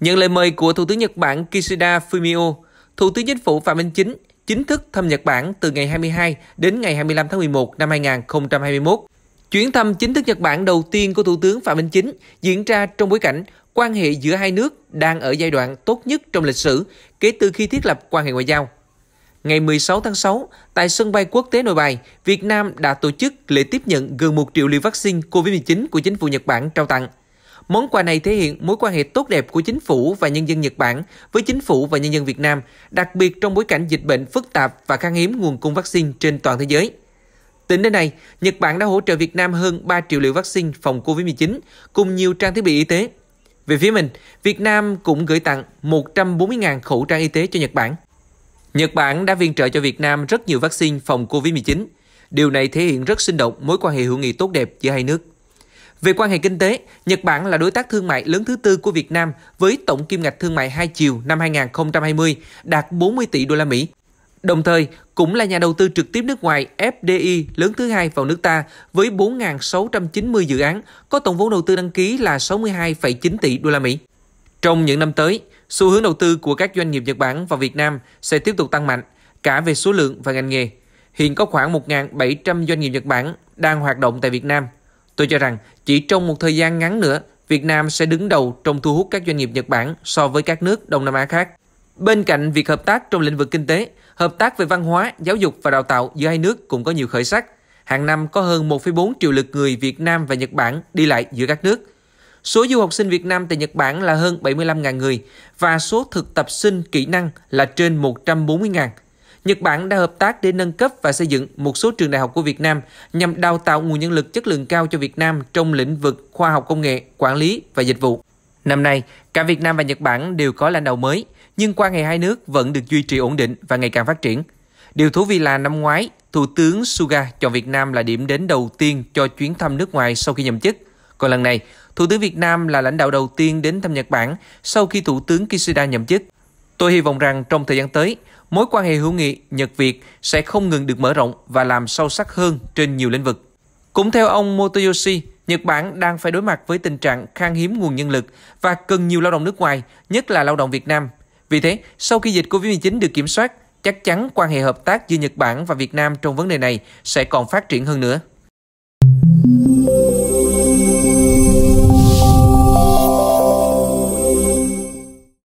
Nhận lời mời của Thủ tướng Nhật Bản Kishida Fumio, Thủ tướng Chính phủ Phạm Minh Chính chính thức thăm Nhật Bản từ ngày 22 đến ngày 25 tháng 11 năm 2021. Chuyến thăm chính thức Nhật Bản đầu tiên của Thủ tướng Phạm Minh Chính diễn ra trong bối cảnh quan hệ giữa hai nước đang ở giai đoạn tốt nhất trong lịch sử kể từ khi thiết lập quan hệ ngoại giao. Ngày 16 tháng 6, tại sân bay quốc tế Nội Bài, Việt Nam đã tổ chức lễ tiếp nhận gần 1 triệu liều vaccine COVID-19 của chính phủ Nhật Bản trao tặng – Món quà này thể hiện mối quan hệ tốt đẹp của chính phủ và nhân dân Nhật Bản với chính phủ và nhân dân Việt Nam, đặc biệt trong bối cảnh dịch bệnh phức tạp và khan hiếm nguồn cung vaccine trên toàn thế giới. Tính đến nay, Nhật Bản đã hỗ trợ Việt Nam hơn 3 triệu liều vaccine phòng COVID-19 cùng nhiều trang thiết bị y tế. Về phía mình, Việt Nam cũng gửi tặng 140.000 khẩu trang y tế cho Nhật Bản. Nhật Bản đã viện trợ cho Việt Nam rất nhiều vaccine phòng COVID-19. Điều này thể hiện rất sinh động mối quan hệ hữu nghị tốt đẹp giữa hai nước. Về quan hệ kinh tế, Nhật Bản là đối tác thương mại lớn thứ tư của Việt Nam với tổng kim ngạch thương mại hai chiều năm 2020 đạt 40 tỷ đô la Mỹ. Đồng thời, cũng là nhà đầu tư trực tiếp nước ngoài FDI lớn thứ hai vào nước ta với 4.690 dự án có tổng vốn đầu tư đăng ký là 62,9 tỷ đô la Mỹ. Trong những năm tới, xu hướng đầu tư của các doanh nghiệp Nhật Bản vào Việt Nam sẽ tiếp tục tăng mạnh cả về số lượng và ngành nghề. Hiện có khoảng 1.700 doanh nghiệp Nhật Bản đang hoạt động tại Việt Nam – Tôi cho rằng chỉ trong một thời gian ngắn nữa, Việt Nam sẽ đứng đầu trong thu hút các doanh nghiệp Nhật Bản so với các nước Đông Nam Á khác. Bên cạnh việc hợp tác trong lĩnh vực kinh tế, hợp tác về văn hóa, giáo dục và đào tạo giữa hai nước cũng có nhiều khởi sắc. Hàng năm có hơn 1,4 triệu lượt người Việt Nam và Nhật Bản đi lại giữa các nước. Số du học sinh Việt Nam tại Nhật Bản là hơn 75.000 người và số thực tập sinh kỹ năng là trên 140.000. Nhật Bản đã hợp tác để nâng cấp và xây dựng một số trường đại học của Việt Nam nhằm đào tạo nguồn nhân lực chất lượng cao cho Việt Nam trong lĩnh vực khoa học công nghệ, quản lý và dịch vụ. Năm nay, cả Việt Nam và Nhật Bản đều có lãnh đạo mới, nhưng quan hệ hai nước vẫn được duy trì ổn định và ngày càng phát triển. Điều thú vị là năm ngoái, Thủ tướng Suga chọn Việt Nam là điểm đến đầu tiên cho chuyến thăm nước ngoài sau khi nhậm chức. Còn lần này, Thủ tướng Việt Nam là lãnh đạo đầu tiên đến thăm Nhật Bản sau khi Thủ tướng Kishida nhậm chức. Tôi hy vọng rằng trong thời gian tới, mối quan hệ hữu nghị Nhật Việt sẽ không ngừng được mở rộng và làm sâu sắc hơn trên nhiều lĩnh vực. Cũng theo ông Motoyoshi, Nhật Bản đang phải đối mặt với tình trạng khan hiếm nguồn nhân lực và cần nhiều lao động nước ngoài, nhất là lao động Việt Nam. Vì thế, sau khi dịch COVID-19 được kiểm soát, chắc chắn quan hệ hợp tác giữa Nhật Bản và Việt Nam trong vấn đề này sẽ còn phát triển hơn nữa.